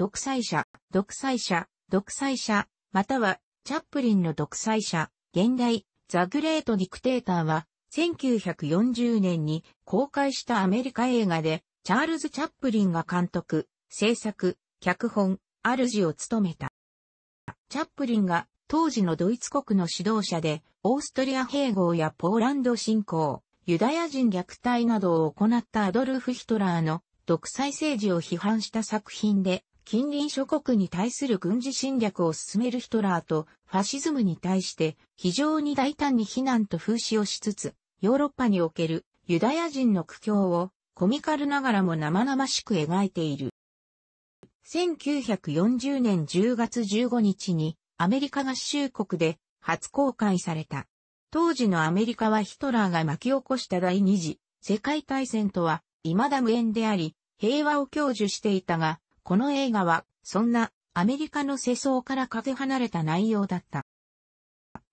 独裁者、独裁者、独裁者、または、チャップリンの独裁者、現代、ザ・グレート・ディクテーターは、1940年に公開したアメリカ映画で、チャールズ・チャップリンが監督、制作、脚本、主を務めた。チャップリンが当時のドイツ国の指導者で、オーストリア併合やポーランド侵攻、ユダヤ人虐待などを行ったアドルフ・ヒトラーの独裁政治を批判した作品で、近隣諸国に対する軍事侵略を進めるヒトラーとファシズムに対して非常に大胆に非難と風刺をしつつ、ヨーロッパにおけるユダヤ人の苦境をコミカルながらも生々しく描いている。1940年10月15日にアメリカ合衆国で初公開された。当時のアメリカはヒトラーが巻き起こした第二次世界大戦とは未だ無縁であり、平和を享受していたが、この映画は、そんな、アメリカの世相からかけ離れた内容だった。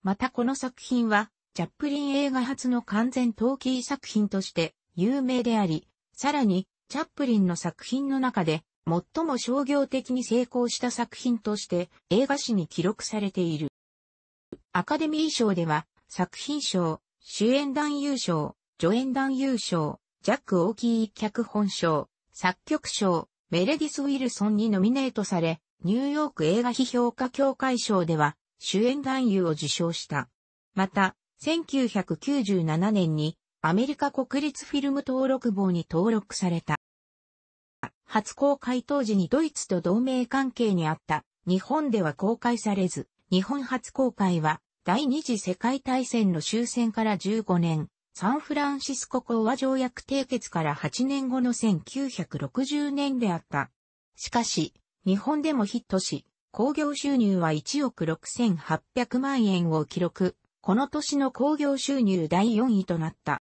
またこの作品は、チャップリン映画初の完全陶器作品として有名であり、さらに、チャップリンの作品の中で、最も商業的に成功した作品として映画史に記録されている。アカデミー賞では、作品賞、主演男優賞、助演男優賞、ジャック大きい脚本賞、作曲賞、メレディス・ウィルソンにノミネートされ、ニューヨーク映画批評家協会賞では主演男優を受賞した。また、1997年にアメリカ国立フィルム登録簿に登録された。初公開当時にドイツと同盟関係にあった日本では公開されず、日本初公開は第二次世界大戦の終戦から15年、サンフランシスコ講和条約締結から8年後の1960年であった。しかし、日本でもヒットし、工業収入は1億6800万円を記録。この年の工業収入第4位となった。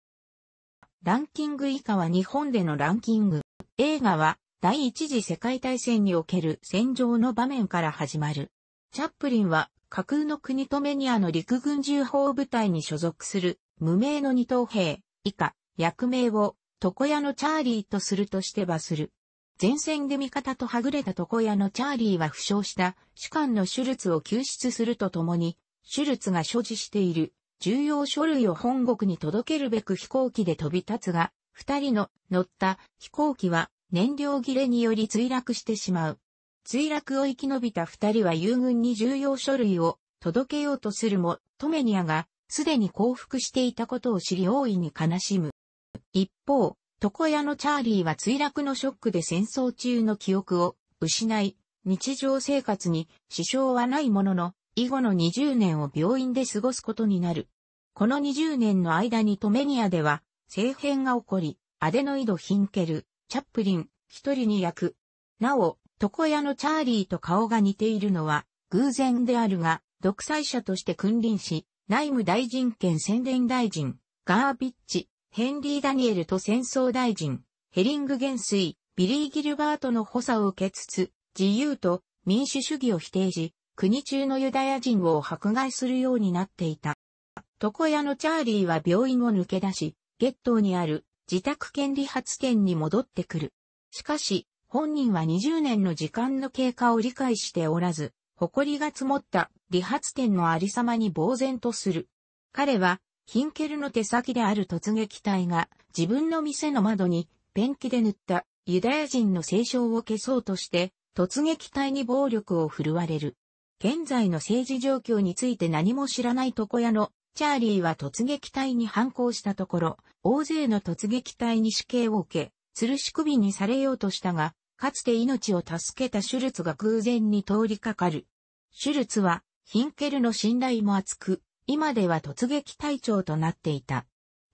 ランキング以下は日本でのランキング。映画は第一次世界大戦における戦場の場面から始まる。チャップリンは架空の国とメニアの陸軍重砲部隊に所属する無名の二等兵、以下、役名を、床屋のチャーリーとするとして罰する。前線で味方とはぐれた床屋のチャーリーは負傷した主官のシュルツを救出するとともに、シュルツが所持している重要書類を本国に届けるべく飛行機で飛び立つが、二人の乗った飛行機は燃料切れにより墜落してしまう。墜落を生き延びた二人は友軍に重要書類を届けようとするも、トメニアがすでに降伏していたことを知り大いに悲しむ。一方、床屋のチャーリーは墜落のショックで戦争中の記憶を失い、日常生活に支障はないものの、以後の20年を病院で過ごすことになる。この20年の間にトメニアでは、政変が起こり、アデノイド・ヒンケル、チャップリン、一人に役。なお、床屋のチャーリーと顔が似ているのは、偶然であるが、独裁者として君臨し、内務大臣兼宣伝大臣、ガービッチ、ヘンリー・ダニエルと戦争大臣、ヘリング元帥、ビリー・ギルバートの補佐を受けつつ、自由と民主主義を否定し、国中のユダヤ人を迫害するようになっていた。床屋のチャーリーは病院を抜け出し、ゲットーにある自宅権利発見に戻ってくる。しかし、本人は20年の時間の経過を理解しておらず、埃が積もった理髪店のありさまに呆然とする。彼は、ヒンケルの手先である突撃隊が自分の店の窓にペンキで塗ったユダヤ人の聖書を消そうとして突撃隊に暴力を振るわれる。現在の政治状況について何も知らない床屋のチャーリーは突撃隊に反抗したところ、大勢の突撃隊に死刑を受け、吊るし首にされようとしたが、かつて命を助けたシュルツが偶然に通りかかる。シュルツは、ヒンケルの信頼も厚く、今では突撃隊長となっていた。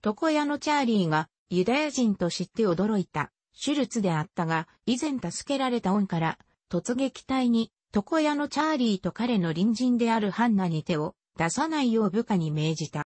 床屋のチャーリーが、ユダヤ人と知って驚いた、シュルツであったが、以前助けられた恩から、突撃隊に、床屋のチャーリーと彼の隣人であるハンナに手を出さないよう部下に命じた。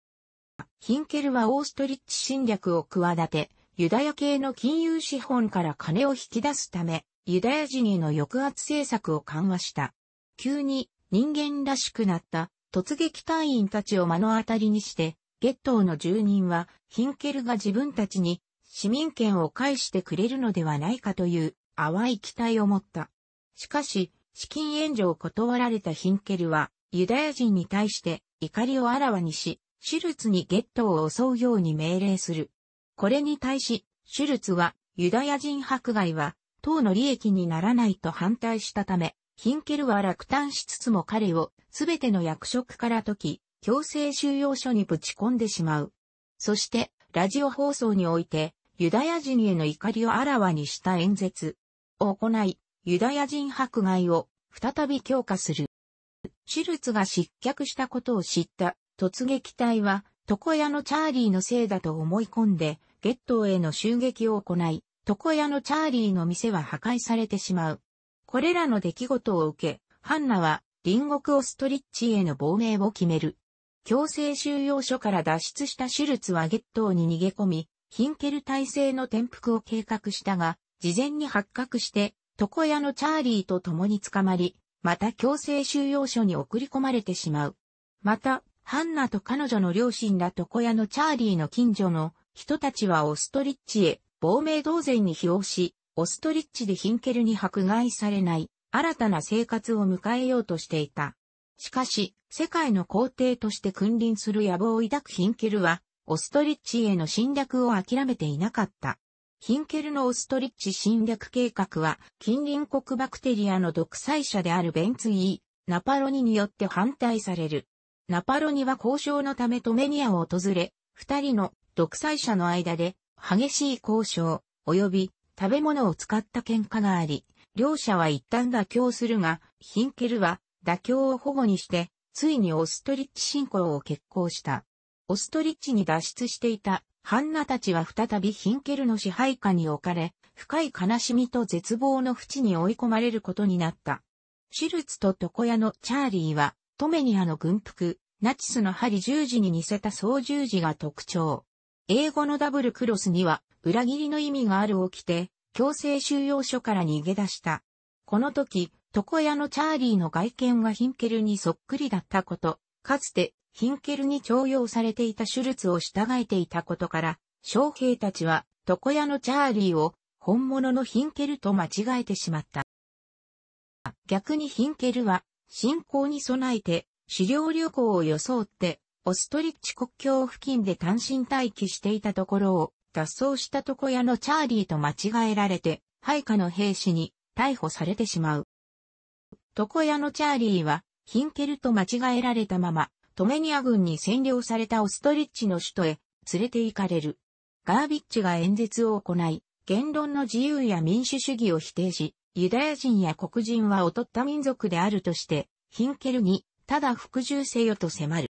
ヒンケルはオーストリッチ侵略を企て、ユダヤ系の金融資本から金を引き出すため、ユダヤ人への抑圧政策を緩和した。急に人間らしくなった突撃隊員たちを目の当たりにして、ゲットーの住人はヒンケルが自分たちに市民権を返してくれるのではないかという淡い期待を持った。しかし、資金援助を断られたヒンケルは、ユダヤ人に対して怒りをあらわにし、シュルツにゲットーを襲うように命令する。これに対し、シュルツはユダヤ人迫害は党の利益にならないと反対したため、ヒンケルは落胆しつつも彼をすべての役職から解き、強制収容所にぶち込んでしまう。そして、ラジオ放送において、ユダヤ人への怒りをあらわにした演説を行い、ユダヤ人迫害を再び強化する。シュルツが失脚したことを知った突撃隊は、床屋のチャーリーのせいだと思い込んで、ゲットへの襲撃を行い、床屋のチャーリーの店は破壊されてしまう。これらの出来事を受け、ハンナは隣国オストリッチへの亡命を決める。強制収容所から脱出したシュルツはゲットーに逃げ込み、ヒンケル体制の転覆を計画したが、事前に発覚して、床屋のチャーリーと共に捕まり、また強制収容所に送り込まれてしまう。また、ハンナと彼女の両親ら床屋のチャーリーの近所の人たちはオストリッチへ亡命同然に疲労し、オストリッチでヒンケルに迫害されない新たな生活を迎えようとしていた。しかし、世界の皇帝として君臨する野望を抱くヒンケルは、オストリッチへの侵略を諦めていなかった。ヒンケルのオストリッチ侵略計画は、近隣国バクテリアの独裁者であるベンツイー、ナパロニによって反対される。ナパロニは交渉のためトメニアを訪れ、二人の独裁者の間で激しい交渉、及び食べ物を使った喧嘩があり、両者は一旦妥協するが、ヒンケルは妥協を保護にして、ついにオストリッチ侵攻を決行した。オストリッチに脱出していたハンナたちは再びヒンケルの支配下に置かれ、深い悲しみと絶望の淵に追い込まれることになった。シルツと床屋のチャーリーは、トメニアの軍服、ナチスの針十字に似せた総十字が特徴。英語のダブルクロスには、裏切りの意味があるを着て、強制収容所から逃げ出した。この時、床屋のチャーリーの外見がヒンケルにそっくりだったこと、かつてヒンケルに徴用されていたシュルツを従えていたことから、将兵たちは床屋のチャーリーを本物のヒンケルと間違えてしまった。逆にヒンケルは、信仰に備えて、狩猟旅行を装って、オストリッチ国境付近で単身待機していたところを、脱走した床屋のチャーリーと間違えられて、配下の兵士に逮捕されてしまう。床屋のチャーリーは、ヒンケルと間違えられたまま、トメニア軍に占領されたオストリッチの首都へ連れて行かれる。ガービッチが演説を行い、言論の自由や民主主義を否定し、ユダヤ人や黒人は劣った民族であるとして、ヒンケルに、ただ服従せよと迫る。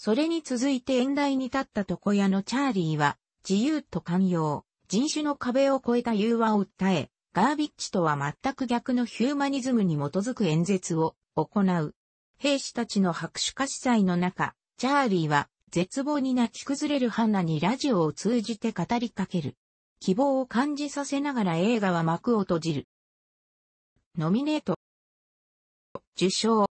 それに続いて演題に立った床屋のチャーリーは、自由と寛容、人種の壁を越えた融和を訴え、ガービッチとは全く逆のヒューマニズムに基づく演説を行う。兵士たちの拍手喝采の中、チャーリーは絶望に泣き崩れるハナにラジオを通じて語りかける。希望を感じさせながら映画は幕を閉じる。ノミネート。受賞。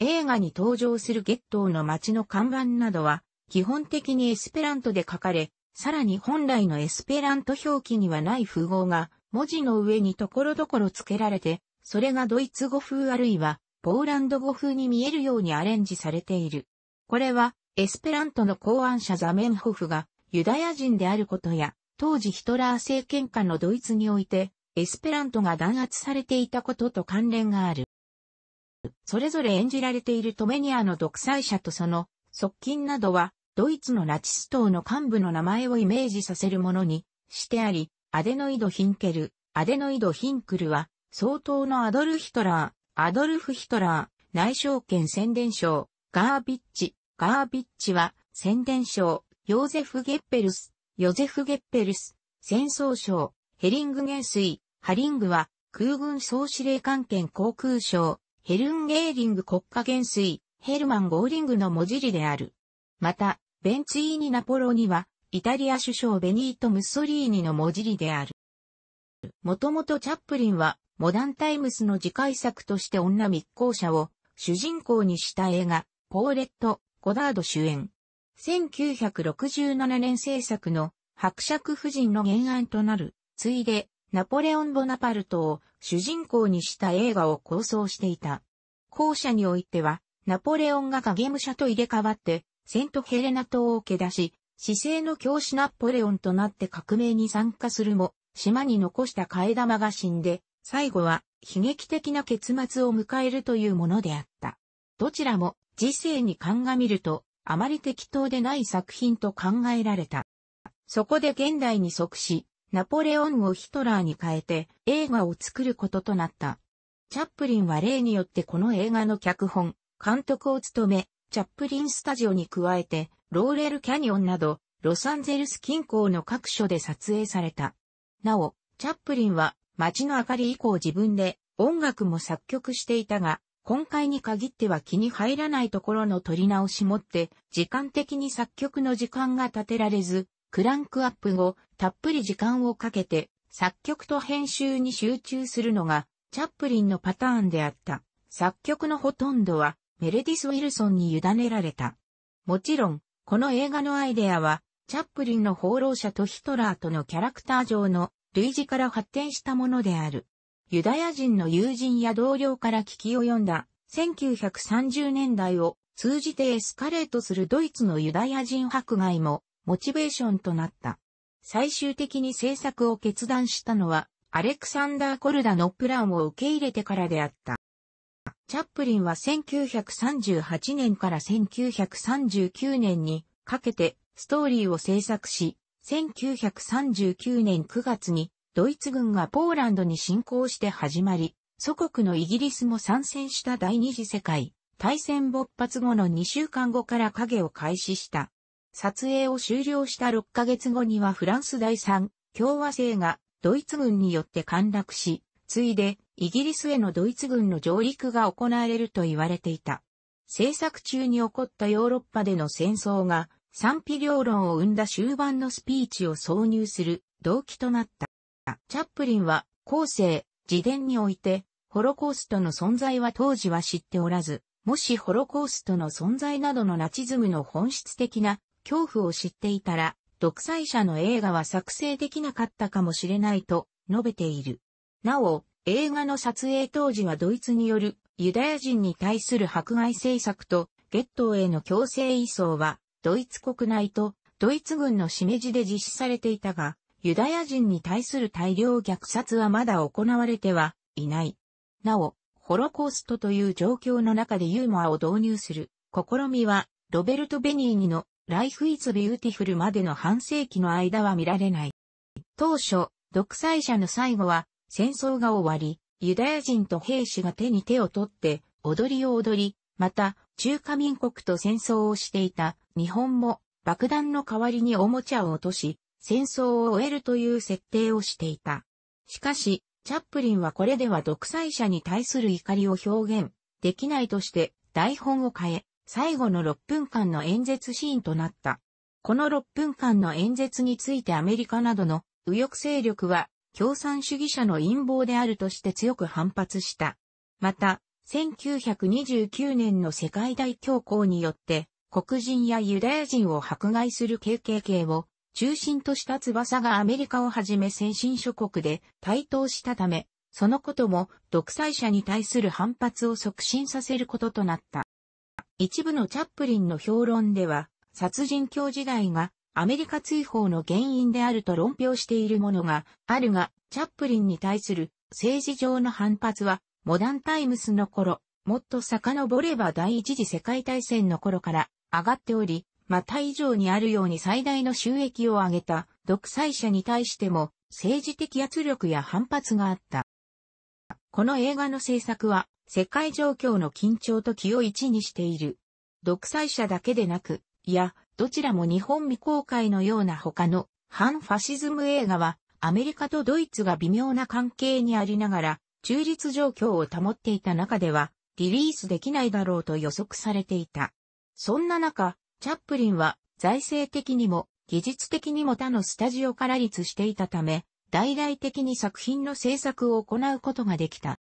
映画に登場するゲットーの街の看板などは、基本的にエスペラントで書かれ、さらに本来のエスペラント表記にはない符号が、文字の上に所々付けられて、それがドイツ語風あるいは、ポーランド語風に見えるようにアレンジされている。これは、エスペラントの考案者ザメンホフが、ユダヤ人であることや、当時ヒトラー政権下のドイツにおいて、エスペラントが弾圧されていたことと関連がある。それぞれ演じられているトメニアの独裁者とその側近などは、ドイツのナチス党の幹部の名前をイメージさせるものにしてあり、アデノイド・ヒンケル、アデノイド・ヒンクルは、総統のアドル・ヒトラー、アドルフ・ヒトラー、内省権宣伝省、ガービッチ、ガービッチは、宣伝省、ヨーゼフ・ゲッペルス、ヨゼフ・ゲッペルス、戦争省、ヘリング元帥、ハリングは、空軍総司令官兼航空省、ヘルンゲーリング国家元帥、ヘルマン・ゴーリングの文字理である。また、ベンツィーニ・ナポロニは、イタリア首相ベニート・ムッソリーニの文字理である。もともとチャップリンは、モダンタイムスの次回作として女密航者を主人公にした映画、ポーレット・ゴダード主演。1967年制作の伯爵夫人の原案となる、ついで、ナポレオン・ボナパルトを主人公にした映画を構想していた。後者においては、ナポレオンが影武者と入れ替わって、セントヘレナ島を蹴出し、姿勢の教師ナポレオンとなって革命に参加するも、島に残した替え玉が死んで、最後は悲劇的な結末を迎えるというものであった。どちらも、時世に鑑みると、あまり適当でない作品と考えられた。そこで現代に即し、ナポレオンをヒトラーに変えて映画を作ることとなった。チャップリンは例によってこの映画の脚本、監督を務め、チャップリンスタジオに加えて、ローレルキャニオンなど、ロサンゼルス近郊の各所で撮影された。なお、チャップリンは街の明かり以降自分で音楽も作曲していたが、今回に限っては気に入らないところの取り直しもって、時間的に作曲の時間が立てられず、クランクアップ後、たっぷり時間をかけて作曲と編集に集中するのがチャップリンのパターンであった。作曲のほとんどはメレディス・ウィルソンに委ねられた。もちろん、この映画のアイデアは、チャップリンの放浪者とヒトラーとのキャラクター上の類似から発展したものである。ユダヤ人の友人や同僚から聞き及んだ1930年代を通じてエスカレートするドイツのユダヤ人迫害もモチベーションとなった。最終的に制作を決断したのは、アレクサンダー・コルダのプランを受け入れてからであった。チャップリンは1938年から1939年にかけてストーリーを制作し、1939年9月にドイツ軍がポーランドに侵攻して始まり、祖国のイギリスも参戦した第二次世界大戦勃発後の2週間後から影を開始した撮影を終了した6ヶ月後にはフランス第3共和制がドイツ軍によって陥落し、ついでイギリスへのドイツ軍の上陸が行われると言われていた。制作中に起こったヨーロッパでの戦争が賛否両論を生んだ終盤のスピーチを挿入する動機となった。チャップリンは後世、自伝において、ホロコーストの存在は当時は知っておらず、もしホロコーストの存在などのナチズムの本質的な恐怖を知っていたら、独裁者の映画は作成できなかったかもしれないと述べている。なお、映画の撮影当時はドイツによるユダヤ人に対する迫害政策とゲットーへの強制移送はドイツ国内とドイツ軍の締め地で実施されていたが、ユダヤ人に対する大量虐殺はまだ行われてはいない。なお、ホロコーストという状況の中でユーモアを導入する試みは、ロベルト・ベニーニの Life is Beautiful までの半世紀の間は見られない。当初、独裁者の最後は戦争が終わり、ユダヤ人と兵士が手に手を取って踊りを踊り、また中華民国と戦争をしていた日本も爆弾の代わりにおもちゃを落とし、戦争を終えるという設定をしていた。しかし、チャップリンはこれでは独裁者に対する怒りを表現できないとして台本を変え、最後の6分間の演説シーンとなった。この6分間の演説についてアメリカなどの右翼勢力は共産主義者の陰謀であるとして強く反発した。また、1929年の世界大恐慌によって黒人やユダヤ人を迫害する KKK を中心とした翼がアメリカをはじめ先進諸国で台頭したため、そのことも独裁者に対する反発を促進させることとなった。一部のチャップリンの評論では、殺人教時代がアメリカ追放の原因であると論評しているものがあるが、チャップリンに対する政治上の反発は、モダンタイムスの頃、もっと遡れば第一次世界大戦の頃から上がっており、また以上にあるように最大の収益を上げた独裁者に対しても政治的圧力や反発があった。この映画の制作は世界状況の緊張と気を一にしている。独裁者だけでなく、いや、どちらも日本未公開のような他の反ファシズム映画は、アメリカとドイツが微妙な関係にありながら、中立状況を保っていた中では、リリースできないだろうと予測されていた。そんな中、チャップリンは財政的にも技術的にも他のスタジオから立していたため、大々的に作品の制作を行うことができた。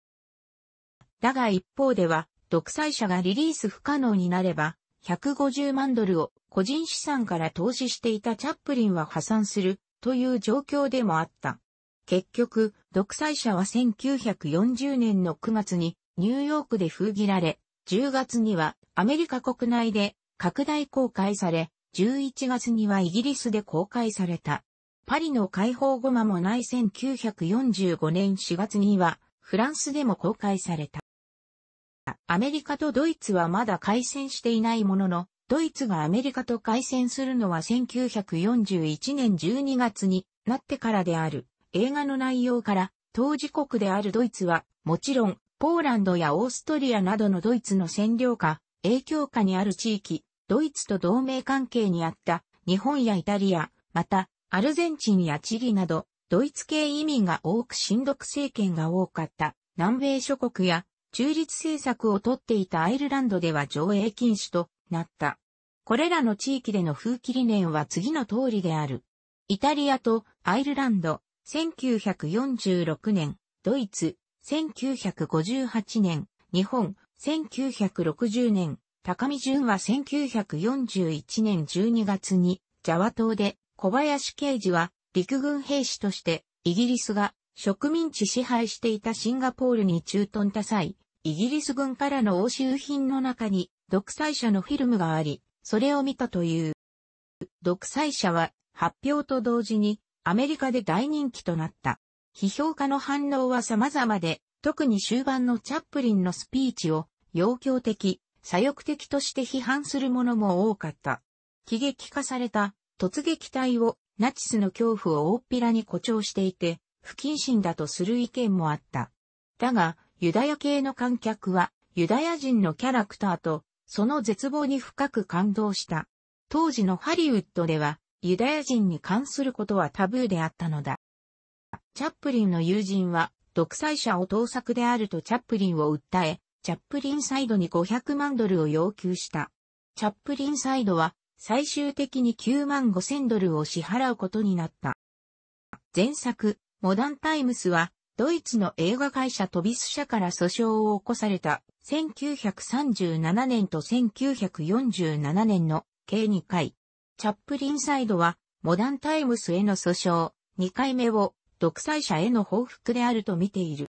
だが一方では、独裁者がリリース不可能になれば、150万ドルを個人資産から投資していたチャップリンは破産するという状況でもあった。結局、独裁者は1940年の9月にニューヨークで封切られ、10月にはアメリカ国内で拡大公開され、11月にはイギリスで公開された。パリの解放後間もない1945年4月にはフランスでも公開された。アメリカとドイツはまだ開戦していないものの、ドイツがアメリカと開戦するのは1941年12月になってからである。映画の内容から、当事国であるドイツは、もちろん、ポーランドやオーストリアなどのドイツの占領下、影響下にある地域、ドイツと同盟関係にあった、日本やイタリア、また、アルゼンチンやチリなど、ドイツ系移民が多く親独政権が多かった、南米諸国や中立政策をとっていたアイルランドでは上映禁止となった。これらの地域での風紀理念は次の通りである。イタリアとアイルランド、1946年、ドイツ、1958年、日本、1960年、高見淳は1941年12月に、ジャワ島で、小林刑事は陸軍兵士として、イギリスが植民地支配していたシンガポールに駐屯た際、イギリス軍からの押収品の中に、独裁者のフィルムがあり、それを見たという。独裁者は発表と同時にアメリカで大人気となった。批評家の反応は様々で、特に終盤のチャップリンのスピーチを、要求的、左翼的として批判する者も多かった。喜劇化された突撃隊をナチスの恐怖を大っぴらに誇張していて、不謹慎だとする意見もあった。だが、ユダヤ系の観客は、ユダヤ人のキャラクターと、その絶望に深く感動した。当時のハリウッドでは、ユダヤ人に関することはタブーであったのだ。チャップリンの友人は、独裁者を盗作であるとチャップリンを訴え、チャップリンサイドに500万ドルを要求した。チャップリンサイドは、最終的に9万5千ドルを支払うことになった。前作、モダンタイムスは、ドイツの映画会社トビス社から訴訟を起こされた1937年と1947年の計2回。チャップリンサイドは、モダンタイムスへの訴訟、2回目を独裁者への報復であると見ている。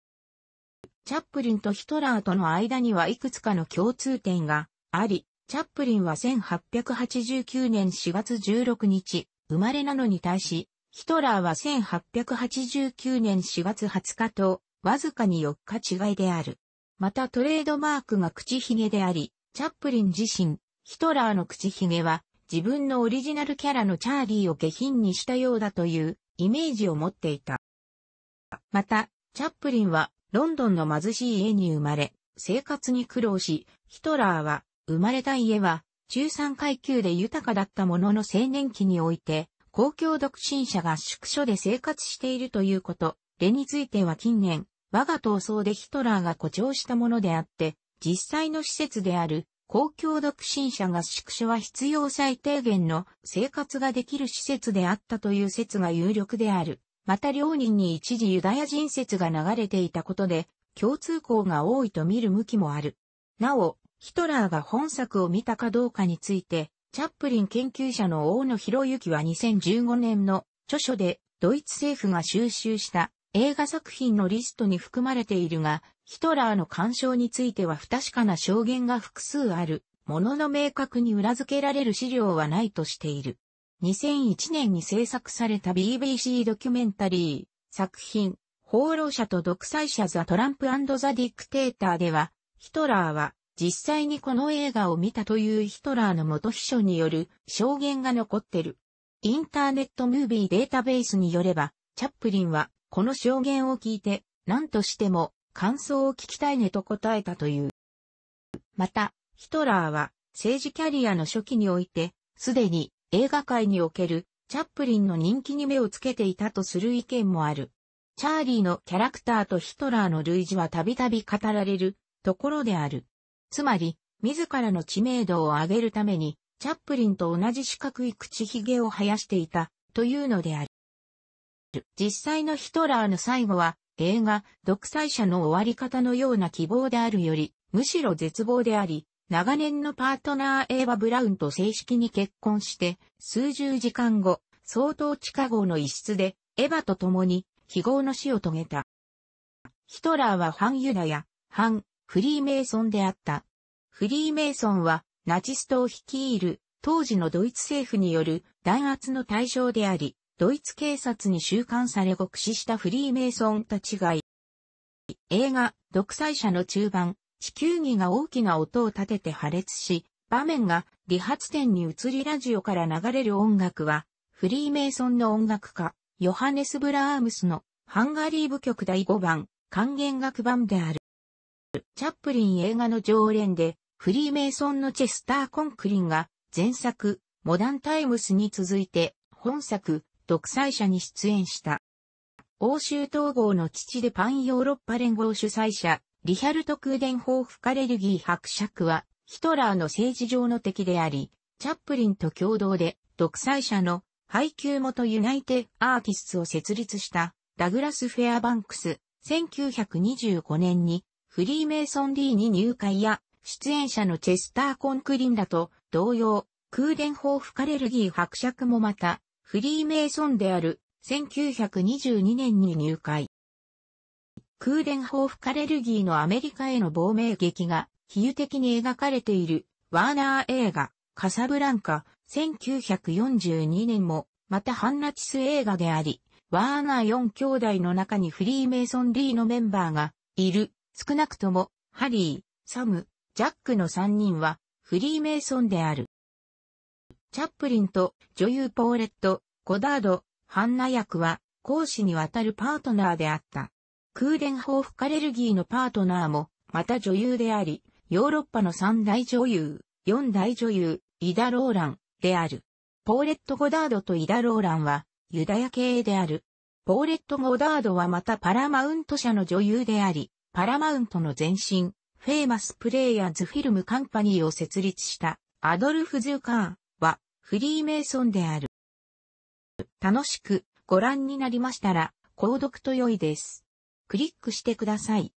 チャップリンとヒトラーとの間にはいくつかの共通点があり、チャップリンは1889年4月16日、生まれなのに対し、ヒトラーは1889年4月20日と、わずかに4日違いである。またトレードマークが口ひげであり、チャップリン自身、ヒトラーの口ひげは、自分のオリジナルキャラのチャーリーを下品にしたようだというイメージを持っていた。また、チャップリンはロンドンの貧しい家に生まれ、生活に苦労し、ヒトラーは生まれた家は中産階級で豊かだったものの青年期において、公共独身者合宿所で生活しているということ、例については近年、我が闘争でヒトラーが誇張したものであって、実際の施設である公共独身者合宿所は必要最低限の生活ができる施設であったという説が有力である。また両人に一時ユダヤ人説が流れていたことで、共通項が多いと見る向きもある。なお、ヒトラーが本作を見たかどうかについて、チャップリン研究者の大野博之は2015年の著書でドイツ政府が収集した映画作品のリストに含まれているが、ヒトラーの干渉については不確かな証言が複数ある、ものの明確に裏付けられる資料はないとしている。2001年に制作された BBC ドキュメンタリー、作品、放浪者と独裁者ザ・トランプザ・ディクテーターでは、ヒトラーは実際にこの映画を見たというヒトラーの元秘書による証言が残ってる。インターネットムービーデータベースによれば、チャップリンはこの証言を聞いて、何としても感想を聞きたいねと答えたという。また、ヒトラーは政治キャリアの初期において、すでに映画界におけるチャップリンの人気に目をつけていたとする意見もある。チャーリーのキャラクターとヒトラーの類似はたびたび語られるところである。つまり、自らの知名度を上げるために、チャップリンと同じ四角い口ひげを生やしていた、というのである。実際のヒトラーの最後は、映画、独裁者の終わり方のような希望であるより、むしろ絶望であり、長年のパートナーエーバ・ブラウンと正式に結婚して、数十時間後、相当地下号の一室で、エヴァと共に、非業の死を遂げた。ヒトラーは反ユダヤ、反フリーメイソンであった。フリーメイソンは、ナチストを率いる、当時のドイツ政府による弾圧の対象であり、ドイツ警察に収監され獄死したフリーメイソンちがい、映画、独裁者の中盤、地球儀が大きな音を立てて破裂し、場面が理髪店に移りラジオから流れる音楽は、フリーメイソンの音楽家、ヨハネス・ブラームスのハンガリー部曲第5番、還元楽版である。チャップリン映画の常連で、フリーメイソンのチェスター・コンクリンが、前作、モダンタイムスに続いて、本作、独裁者に出演した。欧州統合の父でパンヨーロッパ連合主催者、リヒャルト・クーデンホーフ・カレルギー伯爵は、ヒトラーの政治上の敵であり、チャップリンと共同で、独裁者の配給元ユナイテ・アーティストを設立した、ダグラス・フェアバンクス、1925年にフリーメイソン D に入会や、出演者のチェスター・コンクリンらと同様、空ホーフカレルギー伯爵もまた、フリーメイソンである1922年に入会。空ホーフカレルギーのアメリカへの亡命劇が比喩的に描かれているワーナー映画カサブランカ1942年もまた反ナチス映画であり、ワーナー4兄弟の中にフリーメイソン D のメンバーがいる少なくとも、ハリー、サム、ジャックの3人は、フリーメイソンである。チャップリンと女優ポーレット、ゴダード、ハンナ役は、講師にわたるパートナーであった。空伝法フカレルギーのパートナーも、また女優であり、ヨーロッパの三大女優、4大女優、イダ・ローラン、である。ポーレット・ゴダードとイダ・ローランは、ユダヤ系である。ポーレット・ゴダードはまたパラマウント社の女優であり、パラマウントの前身、フェイマスプレイヤーズフィルムカンパニーを設立したアドルフ・ズーカーはフリーメイソンである。楽しくご覧になりましたら、購読と良いです。クリックしてください。